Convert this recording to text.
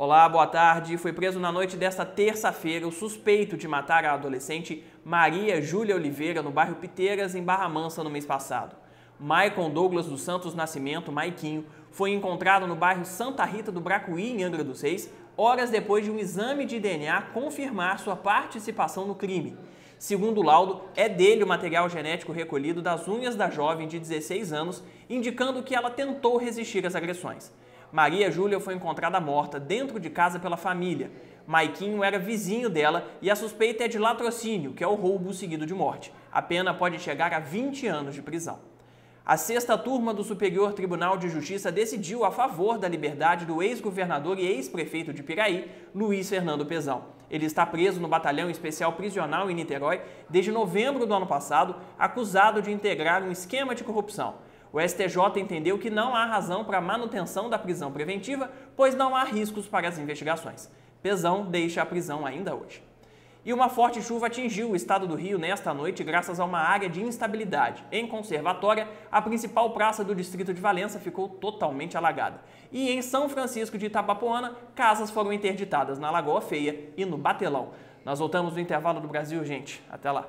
Olá, boa tarde. Foi preso na noite desta terça-feira o suspeito de matar a adolescente Maria Júlia Oliveira no bairro Piteiras, em Barra Mansa, no mês passado. Maicon Douglas dos Santos Nascimento, Maiquinho, foi encontrado no bairro Santa Rita do Bracuí, em Angra dos Reis, horas depois de um exame de DNA confirmar sua participação no crime. Segundo o laudo, é dele o material genético recolhido das unhas da jovem de 16 anos, indicando que ela tentou resistir às agressões. Maria Júlia foi encontrada morta dentro de casa pela família. Maiquinho era vizinho dela e a suspeita é de latrocínio, que é o roubo seguido de morte. A pena pode chegar a 20 anos de prisão. A sexta turma do Superior Tribunal de Justiça decidiu a favor da liberdade do ex-governador e ex-prefeito de Piraí, Luiz Fernando Pezão. Ele está preso no Batalhão Especial Prisional em Niterói desde novembro do ano passado, acusado de integrar um esquema de corrupção. O STJ entendeu que não há razão para manutenção da prisão preventiva, pois não há riscos para as investigações. Pesão deixa a prisão ainda hoje. E uma forte chuva atingiu o estado do Rio nesta noite, graças a uma área de instabilidade. Em Conservatória, a principal praça do distrito de Valença ficou totalmente alagada. E em São Francisco de Itabapoana, casas foram interditadas na Lagoa Feia e no Batelão. Nós voltamos no intervalo do Brasil, gente. Até lá.